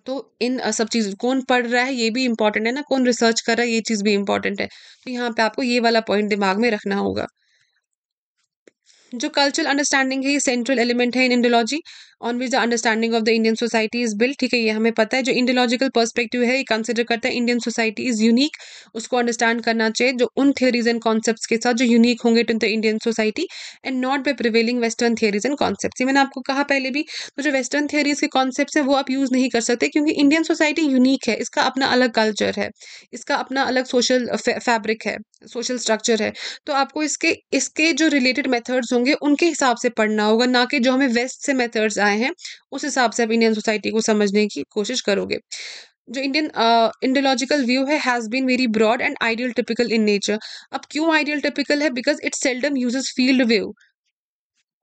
तो इन सब चीज़ कौन पढ़ रहा है ये भी इंपॉर्टेंट है ना कौन रिसर्च कर रहा है ये चीज़ भी इंपॉर्टेंट है तो यहाँ पे आपको ये वाला पॉइंट दिमाग में रखना होगा जो कल्चरल अंडरस्टैंडिंग है ये सेंट्रल एलिमेंट है in Indology on which the understanding of the Indian society is build ठीक है ये हमें पता है जो इंडोलॉजिकल पर्सपेक्टिव है ये कंसिडर करता है इंडियन सोसाइटी इज यूनिक उसको अंडरस्टैंड करना चाहिए जो उन थियोरीज एंड कॉन्सेप्ट के साथ जो यूनिक होंगे to the Indian society and not by prevailing western theories and concept मैंने आपको कहा पहले भी तो जो वेस्टर्न थियरीज के कॉन्सेप्ट है वो आप यूज़ नहीं कर सकते क्योंकि इंडियन सोसाइटी यूनिक है इसका अपना अलग कल्चर है इसका अपना अलग सोशल फैब्रिक है सोशल स्ट्रक्चर है तो आपको इसके इसके जो रिलेटेड मेथड्स होंगे उनके हिसाब से पढ़ना होगा ना कि जो हमें वेस्ट से मेथड्स आए हैं उस हिसाब से आप इंडियन सोसाइटी को समझने की कोशिश करोगे जो इंडियन इंडियोलॉजिकल व्यू है has been very broad and ideal typical in nature अब क्यों आइडियल टिपिकल है because it's seldom uses field view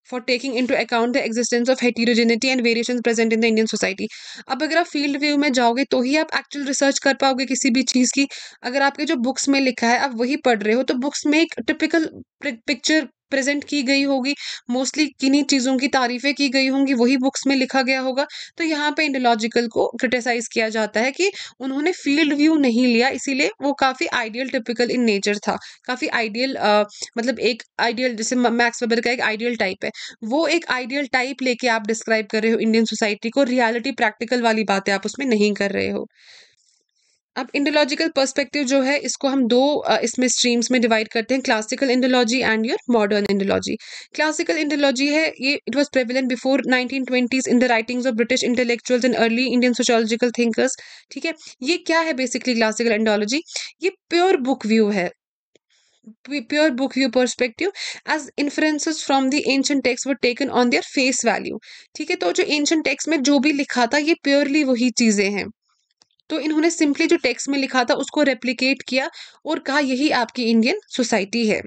for taking into account the existence of heterogeneity and variation present in the Indian society अब अगर आप field view में जाओगे तो ही आप एक्चुअल रिसर्च कर पाओगे किसी भी चीज़ की अगर आपके जो बुक्स में लिखा है आप वही पढ़ रहे हो तो बुक्स में एक टिपिकल पिक्चर प्रेजेंट की गई होगी मोस्टली किन्हीं चीज़ों की तारीफें की गई होंगी वही बुक्स में लिखा गया होगा तो यहाँ पे इंडोलॉजिकल को क्रिटिसाइज किया जाता है कि उन्होंने फील्ड व्यू नहीं लिया इसीलिए वो काफ़ी आइडियल टिपिकल इन नेचर था काफ़ी आइडियल मतलब एक आइडियल जैसे मैक्स वेबर का एक आइडियल टाइप है वो एक आइडियल टाइप लेके आप डिस्क्राइब कर रहे हो इंडियन सोसाइटी को रियालिटी प्रैक्टिकल वाली बातें आप उसमें नहीं कर रहे हो अब इंडोलॉजिकल पर्सपेक्टिव जो है इसको हम दो इसमें स्ट्रीम्स में डिवाइड करते हैं classical Indology and your modern Indology classical Indology है ये it was prevalent before 1920s in the writings of British intellectuals and early Indian sociological thinkers ठीक है ये क्या है बेसिकली क्लासिकल इंडोलॉजी ये प्योर बुक व्यू है pure book view perspective as inferences from the ancient text were taken on their face value ठीक है तो जो ancient टेक्स में जो भी लिखा था ये प्योरली वही चीज़ें हैं तो इन्होंने सिंपली जो टेक्स्ट में लिखा था उसको रेप्लीकेट किया और कहा यही आपकी इंडियन सोसाइटी है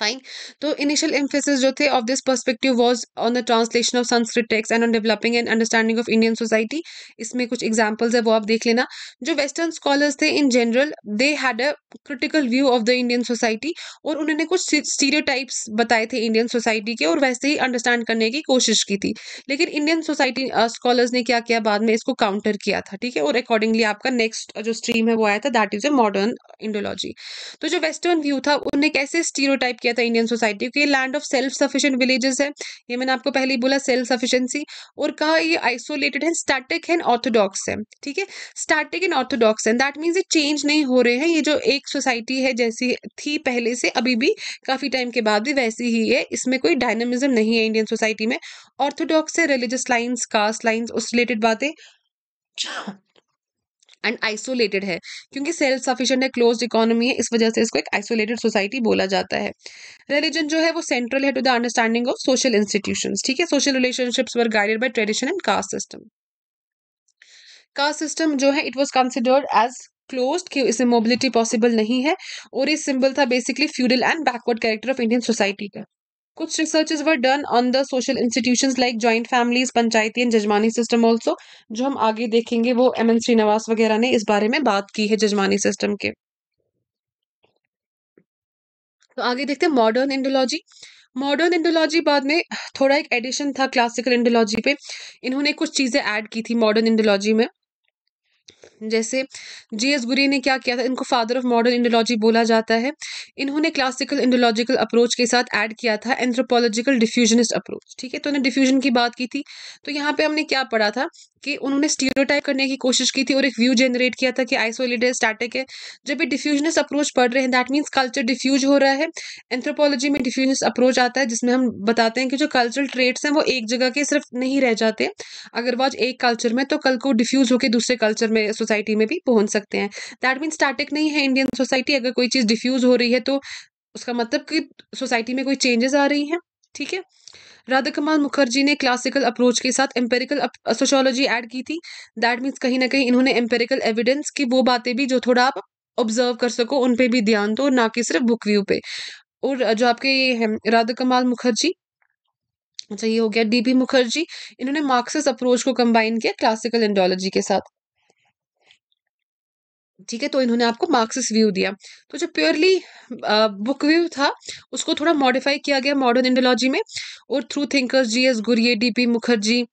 फाइन तो इनिशियल एम्फेसिस जो थे of this perspective was on the translation of Sanskrit text and on developing and understanding of Indian society इसमें कुछ एग्जाम्पल्स है वो आप देख लेना जो वेस्टर्न स्कॉलर्स थे in general they had a critical view of the Indian society और उन्होंने कुछ स्टीरियोटाइप्स बताए थे इंडियन सोसाइटी के और वैसे ही अंडरस्टैंड करने की कोशिश की थी लेकिन इंडियन सोसाइटी स्कॉलर्स ने क्या किया बाद में इसको काउंटर किया था ठीक है और अकॉर्डिंगली आपका नेक्स्ट जो स्ट्रीम है वो आया था that is a modern Indology तो जो वेस्टर्न व्यू था उन्हें कैसे स्टीरियोटाइप किया किया था इंडियन सोसाइटी क्योंकि land of self sufficient villages है ये मैंने आपको पहले ही बोला सेल्फ सफिशिएंसी और कहा ये आइसोलेटेड है स्टैटिक एंड ऑर्थोडॉक्स है ठीक है स्टैटिक एंड ऑर्थोडॉक्स है दैट मीन्स ये चेंज नहीं हो रहे हैं ये जो एक सोसाइटी है जैसी थी पहले से अभी भी काफ़ी टाइम के बाद भी वैसी ही है इसमें कोई डायनामिज्म नहीं है इंडियन सोसाइटी में ऑर्थोडॉक्स है रिलीजियस लाइन्स कास्ट लाइन्स उस रिलेटेड बातें एंड आइसोलेटेड है क्योंकि सेल्फ सफिशिएंट है क्लोज इकोनॉमी है इस वजह से इसको एक आइसोलेटेड सोसाइटी बोला जाता है रिलीजन जो है वो सेंट्रल है to the understanding of social institution ठीक है social relationships were guided by tradition and caste system caste system जो है it was considered as close कि इसमें मोबिलिटी पॉसिबल नहीं है और ये सिंबल था basically feudal and backward character of Indian society का कुछ researches were done on the social institution like joint families panchayati and jajmani system also जो हम आगे देखेंगे वो एम एन श्रीनिवास वगैरह ने इस बारे में बात की है जजमानी सिस्टम के तो आगे देखते हैं मॉडर्न इंडोलॉजी मॉडर्न इंडोलॉजी बाद में थोड़ा एक एडिशन था क्लासिकल इंडोलॉजी पे इन्होंने कुछ चीज़ें ऐड की थी मॉडर्न इंडोलॉजी में जैसे जी एस गुरी ने क्या किया था इनको फादर ऑफ मॉडर्न इंडोलॉजी बोला जाता है इन्होंने क्लासिकल इंडोलॉजिकल अप्रोच के साथ ऐड किया था एंथ्रोपोलॉजिकल डिफ्यूजनिस्ट अप्रोच ठीक है तो उन्होंने डिफ्यूजन की बात की थी तो यहाँ पे हमने क्या पढ़ा था कि उन्होंने स्टीरियोटाइप करने की कोशिश की थी और एक व्यू जनरेट किया था कि आइसोलेटेड स्टैटिक है जब ये डिफ्यूजनस अप्रोच पढ़ रहे हैं दैट मीन्स कल्चर डिफ्यूज हो रहा है एंथ्रोपोलॉजी में डिफ्यूजनस अप्रोच आता है जिसमें हम बताते हैं कि जो कल्चरल ट्रेट्स हैं वो एक जगह के सिर्फ नहीं रह जाते अगर वो आज एक कल्चर में तो कल को डिफ्यूज होकर दूसरे कल्चर में सोसाइटी में भी पहुंच सकते हैं दैट मीन्स स्टैटिक नहीं है इंडियन सोसाइटी अगर कोई चीज़ डिफ्यूज हो रही है तो उसका मतलब कि सोसाइटी में कोई चेंजेस आ रही हैं ठीक है राधा कमाल मुखर्जी ने क्लासिकल अप्रोच के साथ एम्पेरिकल सोशोलॉजी ऐड की थी दैट मीन्स कहीं ना कहीं इन्होंने एम्पेरिकल एविडेंस की वो बातें भी जो थोड़ा आप ऑब्जर्व कर सको उन पे भी ध्यान दो ना कि सिर्फ बुक व्यू पे और जो आपके ये हैं राधा कमाल मुखर्जी अच्छा ये हो गया डीपी मुखर्जी इन्होंने मार्क्सिस अप्रोच को कंबाइन किया क्लासिकल एंडोलॉजी के साथ ठीक है तो इन्होंने आपको मार्क्सिस व्यू दिया तो जो प्योरली बुक व्यू था उसको थोड़ा मॉडिफाई किया गया मॉडर्न इंडोलॉजी में और through thinkers G S Ghurye D P Mukherjee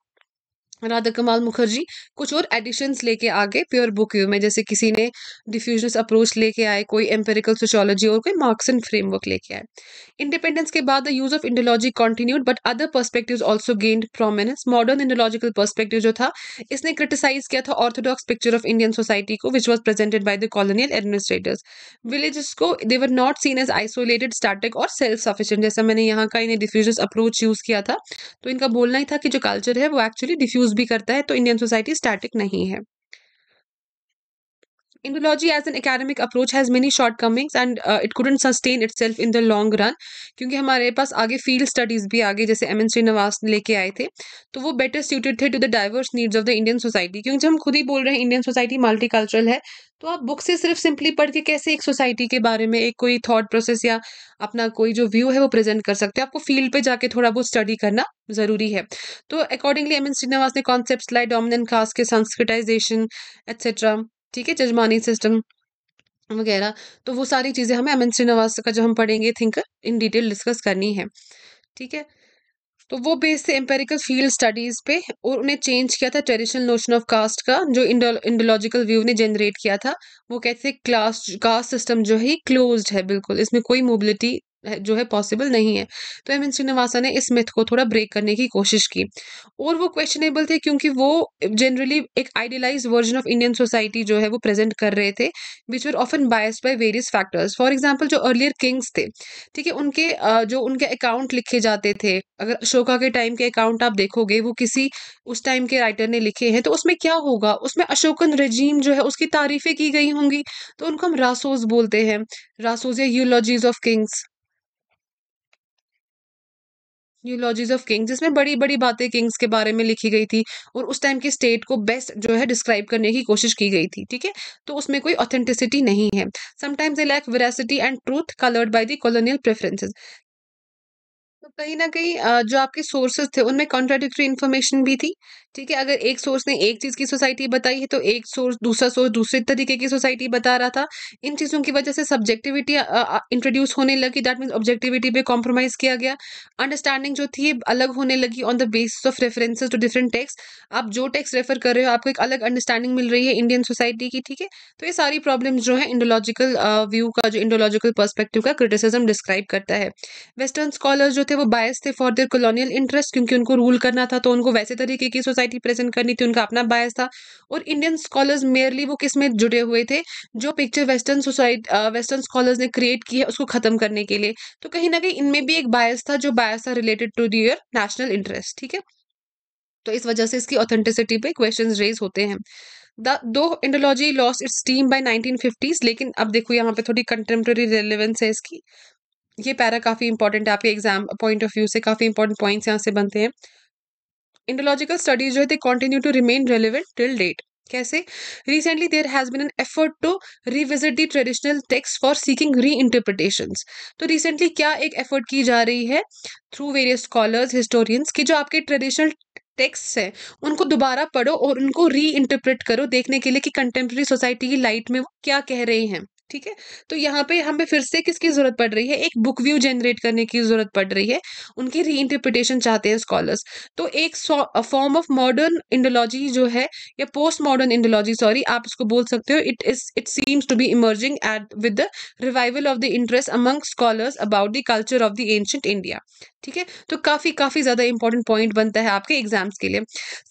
Radhakamal Mukherjee कुछ और एडिशंस लेके आगे प्योर बुक व्यू में जैसे किसी ने डिफ्यूजनस अप्रोच लेके आए कोई एम्पेरिकल सोशोलॉजी और कोई मार्क्सन फ्रेमवर्क लेके आए इंडिपेंडेंस के बाद the use of Indology continued but other perspectives also gained prominence modern Indological perspective जो था इसने क्रिटिसाइज किया था orthodox picture of Indian society को which was presented by the colonial administrators village को they were not seen as isolated static और self sufficient जैसा मैंने यहाँ का इन्हें डिफ्यूजनस अप्रोच यूज किया था तो इनका बोलना ही था कि जो कल्चर है वो एक्चुअली डिफ्यूज यूज़ भी करता है तो इंडियन सोसाइटी स्टैटिक नहीं है Indology as an an approach has many shortcomings and it it sustain itself in the long run क्योंकि हमारे पास आगे फील्ड स्टडीज़ भी आगे जैसे एम एन श्रीनिवास लेके आए थे तो वो बेटर सूटेड थे to the diverse needs of the Indian society क्योंकि जब हम खुद ही बोल रहे हैं इंडियन सोसाइटी मल्टी कल्चरल है तो आप बुक से सिर्फ सिंपली पढ़ के कैसे एक सोसाइटी के बारे में एक कोई थॉट प्रोसेस या अपना कोई जो व्यू है वो प्रेजेंट कर सकते हैं आपको फील्ड पे जाके थोड़ा बहुत स्टडी करना जरूरी है तो अकॉर्डिंगली एम एन श्रीनिवास ने कॉन्सेप्ट लाइक डोमिनेंट कास्ट के संस्कृटाइजेशन एट्सेट्रा ठीक है जजमानी सिस्टम वगैरह तो वो सारी चीज़ें हमें एम एन श्रीनिवास का जो हम पढ़ेंगे थिंक इन डिटेल डिस्कस करनी है ठीक है तो वो बेस थे एम्पेरिकल फील्ड स्टडीज पे और उन्हें चेंज किया था ट्रेडिशनल नोशन ऑफ कास्ट का जो इंडोलॉजिकल व्यू ने जनरेट किया था वो कहते हैं क्लास कास्ट सिस्टम जो है क्लोज्ड है बिल्कुल इसमें कोई मोबिलिटी जो है पॉसिबल नहीं है तो एम एन श्रीनिवासा ने इस मिथ को थोड़ा ब्रेक करने की कोशिश की और वो क्वेश्चनेबल थे क्योंकि वो जनरली एक idealize version of Indian society जो है वो प्रेजेंट कर रहे थे which were often bias by various factors for example जो अर्लियर किंग्स थे ठीक है उनके जो उनके अकाउंट लिखे जाते थे अगर अशोका के टाइम के अकाउंट आप देखोगे वो किसी उस टाइम के राइटर ने लिखे हैं तो उसमें क्या होगा उसमें अशोकन रजीम जो है उसकी तारीफें की गई होंगी तो उनको हम रासोज बोलते हैं रासोज या eulogies of kings eulogies of kings जिसमें बड़ी बड़ी बातें किंग्स के बारे में लिखी गई थी और उस टाइम के स्टेट को बेस्ट जो है डिस्क्राइब करने की कोशिश की गई थी ठीक है तो उसमें कोई ऑथेंटिसिटी नहीं है sometimes a lack veracity and truth coloured by the colonial preferences तो कहीं ना कहीं जो आपके सोर्सेज थे उनमें कॉन्ट्राडिक्ट्री इन्फॉर्मेशन भी थी ठीक है अगर एक सोर्स ने एक चीज़ की सोसाइटी बताई है तो एक सोर्स दूसरा सोर्स दूसरे तरीके की सोसाइटी बता रहा था इन चीज़ों की वजह से सब्जेक्टिविटी इंट्रोड्यूस होने लगी दैट मीन्स ऑब्जेक्टिविटी पे कॉम्प्रोमाइज़ किया गया अंडरस्टैंडिंग जो थी अलग होने लगी on the basis of references to different text आप जो टेक्स रेफर कर रहे हो आपको एक अलग अंडरस्टैंडिंग मिल रही है इंडियन सोसाइटी की ठीक है तो ये सारी प्रॉब्लम्स जो है इंडोलॉजिकल व्यू का जो इंडोलॉजिकल पर्स्पेक्टिव का क्रिटिसिज्म डिस्क्राइब करता है वेस्टर्न स्कॉलर जो थे वो बायस थे फॉर देयर कॉलोनियल इंटरेस्ट क्योंकि उनको रूल करना था तो उनको वैसे तरीके की सोसाइटी सोसाइटी प्रेजेंट करनी थी उनका अपना बायस था और इंडियन स्कॉलर्स मेयरली वो किस में जुड़े हुए थे जो picture western society western scholars ने क्रिएट की है उसको खत्म करने के लिए तो कहीं ना कहीं इनमें भी एक बायस था जो बायस था related to their national interest ठीक है तो इस वजह से इसकी ऑथेंटिसिटी पे क्वेश्चन रेज होते हैं the though Indology lost its steam by nineteen fifties लेकिन अब देखो यहाँ पे थोड़ी कंटेम्प्रेरी रेलिवेंस है इसकी ये पैरा काफ़ी इंपॉर्टेंट है आपके एग्जाम पॉइंट ऑफ व्यू से काफ़ी इंपॉर्टेंट पॉइंट्स यहाँ से बनते हैं इंडोलॉजिकल स्टडीज जो है they continue to remain relevant till date कैसे recently there has been an effort to revisit the traditional text for seeking reinterpretation तो रिसेंटली क्या एक एफर्ट की जा रही है थ्रू वेरियस स्कॉलर्स हिस्टोरियंस कि जो आपके ट्रेडिशनल टेक्स्ट हैं उनको दोबारा पढ़ो और उनको री इंटरप्रिट करो देखने के लिए कि कंटेम्प्रेरी सोसाइटी की लाइट में वो क्या कह रहे हैं ठीक है तो यहाँ पे हमें फिर से किसकी जरूरत पड़ रही है एक बुक व्यू जनरेट करने की जरूरत पड़ रही है उनकी री इंटरप्रिटेशन चाहते हैं स्कॉलर्स तो एक फॉर्म ऑफ मॉडर्न इंडोलॉजी जो है या पोस्ट मॉडर्न इंडोलॉजी सॉरी आप उसको बोल सकते हो it is it seems to be emerging at with the revival of the interest among scholars about the culture of the ancient India ठीक है तो काफी काफी ज्यादा इंपॉर्टेंट पॉइंट बनता है आपके एग्जाम्स के लिए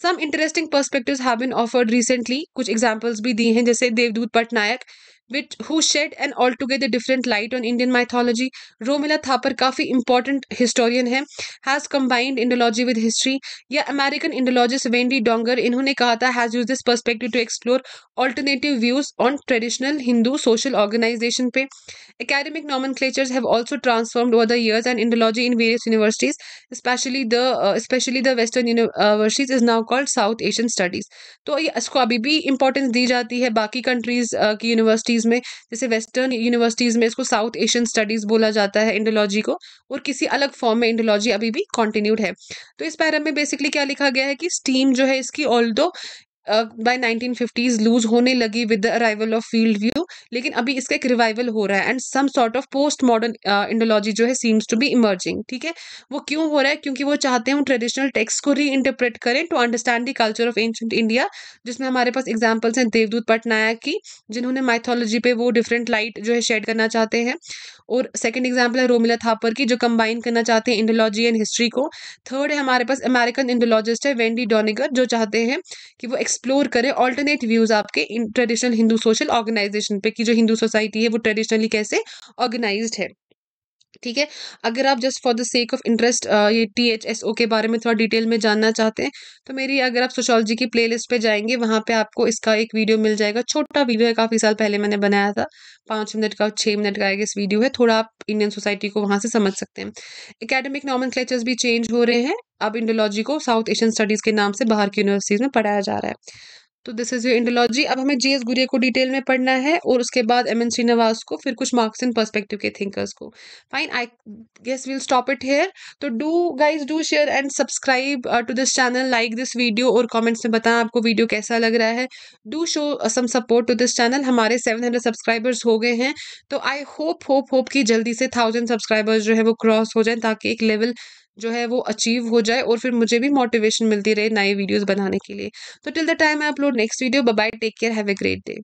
some interesting perspectives have been offered recently कुछ एग्जांपल्स भी दी हैं जैसे Devdutt Pattanaik which who shed and altogether different light on Indian mythology Romila Thapar काफ़ी इंपॉर्टेंट हिस्टोरियन है has combined Indology with history या अमेरिकन इंडोलॉजिस्ट वेंडी डोंगर इन्होंने कहा था has use this perspective to explore alternative views on traditional Hindu social organization पे academic nomenclatures have also transformed over the years and Indology in various universities specially the specially the western universities is now called South Asian studies तो इसको अभी भी importance दी जाती है बाकी countries uh, की यूनिवर्सिटी यूनिवर्सिटीज़ में जैसे वेस्टर्न यूनिवर्सिटीज़ में इसको साउथ एशियन स्टडीज़ बोला जाता है इंडोलॉजी को और किसी अलग फॉर्म में इंडोलॉजी अभी भी कॉन्टिन्यूड है तो इस पैरा में बेसिकली क्या लिखा गया है कि स्टीम जो है इसकी all by nineteen fifties loose होने लगी with the arrival of field view लेकिन अभी इसका एक रिवाइवल हो रहा है and some sort of post modern Indology जो है सीम्स टू बी इमर्जिंग ठीक है वो क्यों हो रहा है क्योंकि वो चाहते हैं उन ट्रेडिशनल टेक्स्ट को री इंटरप्रेट करें to understand the culture of ancient India जिसमें हमारे पास एग्जाम्पल्स हैं देवदूत पटनायक की जिन्होंने माइथोलॉजी पे वो डिफरेंट लाइट जो है शेड करना चाहते हैं और सेकंड एग्जाम्पल है रोमिला थापर की जो कंबाइन करना चाहते हैं इंडोलॉजी एंड हिस्ट्री को थर्ड है हमारे पास अमेरिकन इंडोलॉजिस्ट है वेंडी डोनेगर जो चाहते हैं कि वो एक्सप्लोर करें ऑल्टरनेट व्यूज आपके ट्रेडिशनल हिंदू सोशल ऑर्गेनाइजेशन पे कि जो हिंदू सोसाइटी है वो ट्रेडिशनली कैसे ऑर्गेनाइज है ठीक है अगर आप just for the sake of interest ये टी एच एस ओ के बारे में थोड़ा डिटेल में जानना चाहते हैं तो मेरी अगर आप सोशोलॉजी की प्ले लिस्ट जाएंगे वहाँ पे आपको इसका एक वीडियो मिल जाएगा छोटा वीडियो है काफ़ी साल पहले मैंने बनाया था पाँच मिनट का छः मिनट का इस वीडियो है थोड़ा आप इंडियन सोसाइटी को वहाँ से समझ सकते हैं एकेडमिक नॉमन भी चेंज हो रहे हैं अब इंडोलॉजी को साउथ एशियन स्टडीज़ के नाम से बाहर की यूनिवर्सिटीज़ में पढ़ाया जा रहा है तो दिस इज योर इंडोलॉजी अब हमें जीएस गुरिया को डिटेल में पढ़ना है और उसके बाद एम एन श्रीनिवास को फिर कुछ मार्क्स इन पर्सपेक्टिव के थिंकर्स को fine I guess will stop it here तो do guys do share and subscribe to this channel like this video और कॉमेंट्स में बताएं आपको वीडियो कैसा लग रहा है do show some support to this channel हमारे सेवन हंड्रेड सब्सक्राइबर्स हो गए हैं तो आई होप होप होप कि जल्दी से थाउजेंड सब्सक्राइबर्स जो है वो क्रॉस हो जाए ताकि एक लेवल जो है वो अचीव हो जाए और फिर मुझे भी मोटिवेशन मिलती रहे नए वीडियोस बनाने के लिए तो till the time I upload next video bye take care have a great day